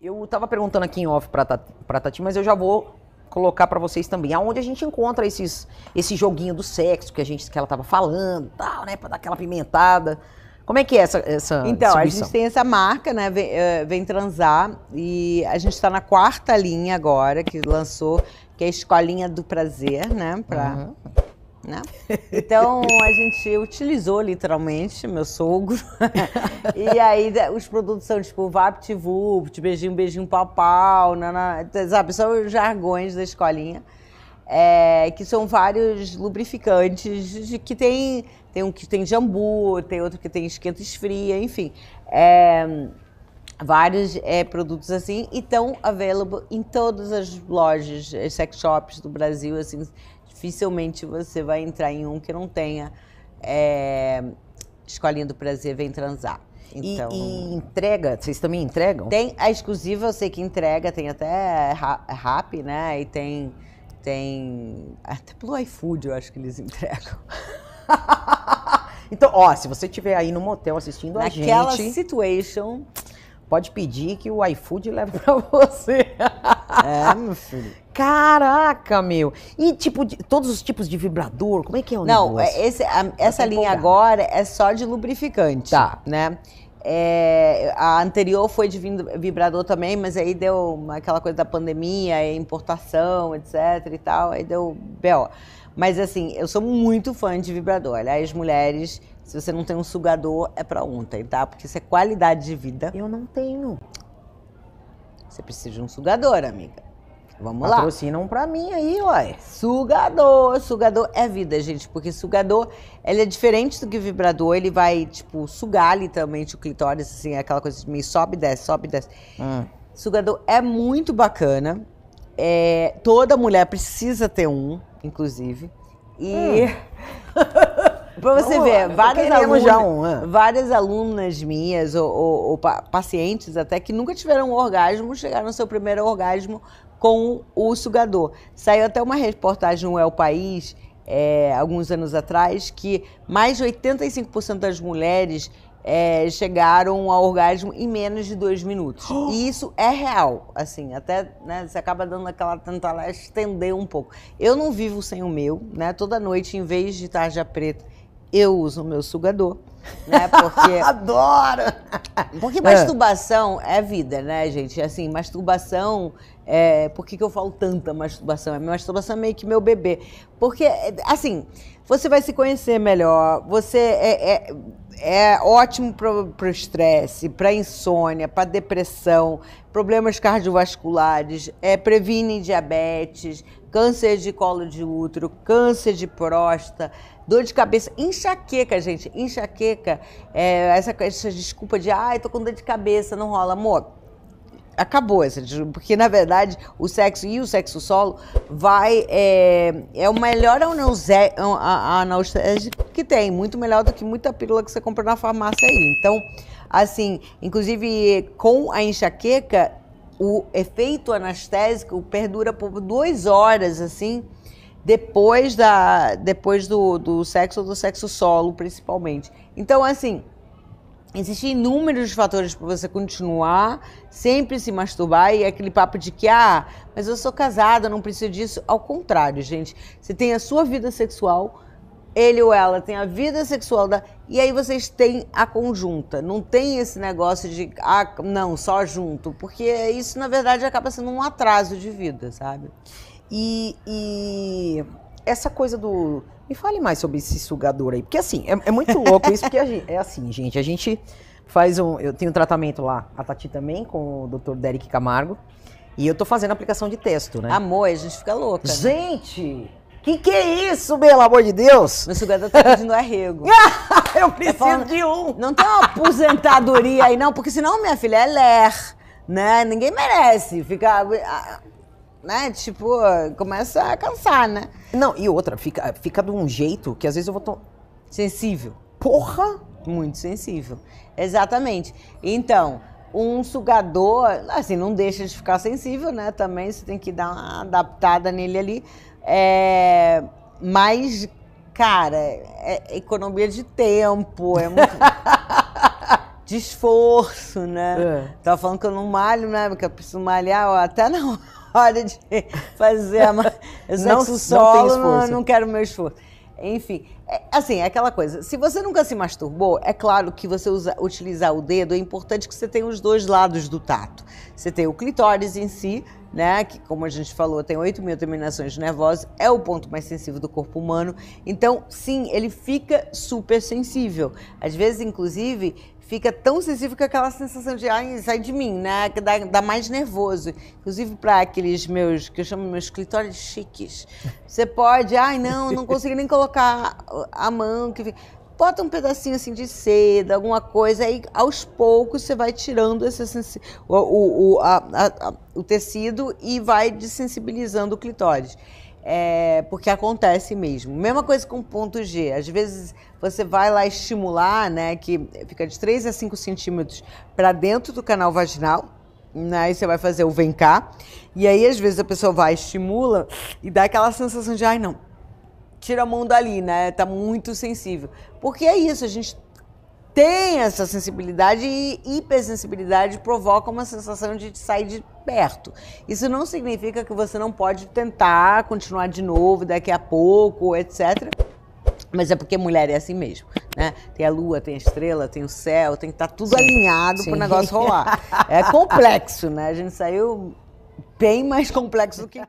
Eu tava perguntando aqui em off pra, pra Tati, mas eu já vou colocar para vocês também. Aonde a gente encontra esses, esse joguinho do sexo que a gente que ela tava falando, tal, né, para dar aquela pimentada. Como é que é essa essa Então, a gente tem essa marca, né, vem, uh, vem transar e a gente está na quarta linha agora que lançou, que é a Escolinha do Prazer, né, para uhum. Né? Então a gente utilizou literalmente meu sogro. e aí os produtos são tipo VaptVupt, beijinho, beijinho, pau, pau, sabe? São os jargões da escolinha. É, que são vários lubrificantes de, que tem tem um que tem jambu, tem outro que tem esquenta esfria, enfim, é, vários é, produtos assim e estão available em todas as lojas, sex shops do Brasil, assim, dificilmente você vai entrar em um que não tenha é, Escolinha do Prazer Vem Transar. Então, e, e, então, entrega, vocês também entregam? Tem a é exclusiva, eu sei que entrega, tem até rap, né? E tem tem até pelo iFood, eu acho que eles entregam. então, ó, se você estiver aí no motel assistindo Naquela a gente, situation, pode pedir que o iFood leve para você. É, meu filho. Caraca, meu. E tipo, de, todos os tipos de vibrador, como é que é o Não, negócio? Não, é, essa linha agora é só de lubrificante. Tá. Né? É, a anterior foi de vibrador também, mas aí deu aquela coisa da pandemia, importação, etc e tal, aí deu B.O. Mas assim, eu sou muito fã de vibrador. Aliás, mulheres, se você não tem um sugador, é pra ontem, tá? Porque isso é qualidade de vida. Eu não tenho. Você precisa de um sugador, amiga. Vamos lá. Patrocina um pra mim aí, uai. Sugador. Sugador é vida, gente. Porque sugador, ele é diferente do que vibrador. Ele vai, tipo, sugar literalmente o clitóris, assim, é aquela coisa de meio sobe e desce, sobe e desce. Hum. Sugador é muito bacana. É, toda mulher precisa ter um, inclusive. E. Hum. pra você Vamos ver, lá, várias alunas, já um, é. várias alunas minhas ou, ou, ou, pacientes até que nunca tiveram um orgasmo, chegaram no seu primeiro orgasmo com o sugador. Saiu até uma reportagem no El País, é, alguns anos atrás, que mais de 85% das mulheres é, chegaram ao orgasmo em menos de dois minutos. E isso é real, assim, até né, você acaba dando aquela lá estender um pouco. Eu não vivo sem o meu, né? Toda noite, em vez de tarja preta, eu uso o meu sugador. Né? Porque... Adoro! Porque ah. masturbação é. é vida, né, gente? Assim, masturbação. É... Por que, que eu falo tanta masturbação? A minha masturbação é meio que meu bebê. Porque, assim, você vai se conhecer melhor, você é, é é ótimo para o estresse, para insônia, para depressão, problemas cardiovasculares, é, previne diabetes, câncer de colo de útero, câncer de próstata, dor de cabeça, enxaqueca, gente, enxaqueca. É, essa, essa, desculpa de, ai, tô com dor de cabeça, não rola, amor. Acabou essa, porque na verdade o sexo e o sexo solo vai é, é o melhor analgésico que tem, muito melhor do que muita pílula que você compra na farmácia aí. Então, assim, inclusive com a enxaqueca, o efeito anestésico perdura por duas horas, assim, depois, da, depois do, do sexo ou do sexo solo, principalmente. Então, assim, existem inúmeros fatores para você continuar, sempre se masturbar e é aquele papo de que, ah, mas eu sou casada, não preciso disso. Ao contrário, gente, você tem a sua vida sexual ele ou ela tem a vida sexual da. E aí vocês têm a conjunta. Não tem esse negócio de, ah, não, só junto. Porque isso, na verdade, acaba sendo um atraso de vida, sabe? E, e essa coisa do. Me fale mais sobre esse sugador aí. Porque, assim, é, é muito louco isso. Porque gente, é assim, gente. A gente faz um. Eu tenho um tratamento lá, a Tati também, com o Dr. Derek Camargo. E eu tô fazendo aplicação de texto, né? Amor, a gente fica louca. Né? Gente! Né? Que que é isso, pelo amor de Deus? Meu sugador tá pedindo arrego. Ah, eu tá preciso de um. Não tem uma aposentadoria aí, não, porque senão minha filha é ler, né? Ninguém merece ficar. Ah, né? Tipo, começa a cansar, né? Não, e outra, fica, fica de um jeito que às vezes eu vou. tão. Sensível. Porra! Muito sensível. Exatamente. Então, um sugador, assim, não deixa de ficar sensível, né? Também você tem que dar uma adaptada nele ali. É, mas, cara, é economia de tempo, é muito. de esforço, né? É. Tava falando que eu não malho, né? Porque eu preciso malhar ó, até na hora de fazer a sexo não, solo, não, não, não quero meu esforço. Enfim, é, assim, é aquela coisa. Se você nunca se masturbou, é claro que você usa, utilizar o dedo, é importante que você tenha os dois lados do tato. Você tem o clitóris em si, né? Que, como a gente falou, tem 8 mil terminações nervosas, é o ponto mais sensível do corpo humano. Então, sim, ele fica super sensível. Às vezes, inclusive, fica tão sensível que aquela sensação de ai, sai de mim, né? Que dá, dá mais nervoso. Inclusive para aqueles meus, que eu chamo meus clitórios chiques. Você pode, ai não, não consigo nem colocar a mão. que Bota um pedacinho assim de seda, alguma coisa, aí aos poucos você vai tirando esse, o, o, o, a, a, o tecido e vai desensibilizando o clitóris. É, porque acontece mesmo. Mesma coisa com o ponto G. Às vezes você vai lá estimular, né, que fica de 3 a 5 centímetros para dentro do canal vaginal, né, e você vai fazer o vem cá. E aí, às vezes, a pessoa vai, estimula e dá aquela sensação de, ai, não, tira a mão dali, né? Tá muito sensível. Porque é isso, a gente tem essa sensibilidade e hipersensibilidade provoca uma sensação de sair de perto. Isso não significa que você não pode tentar continuar de novo daqui a pouco, etc. Mas é porque mulher é assim mesmo, né? Tem a lua, tem a estrela, tem o céu, tem que estar tá tudo Sim. alinhado para o negócio rolar. É complexo, né? A gente saiu bem mais complexo do que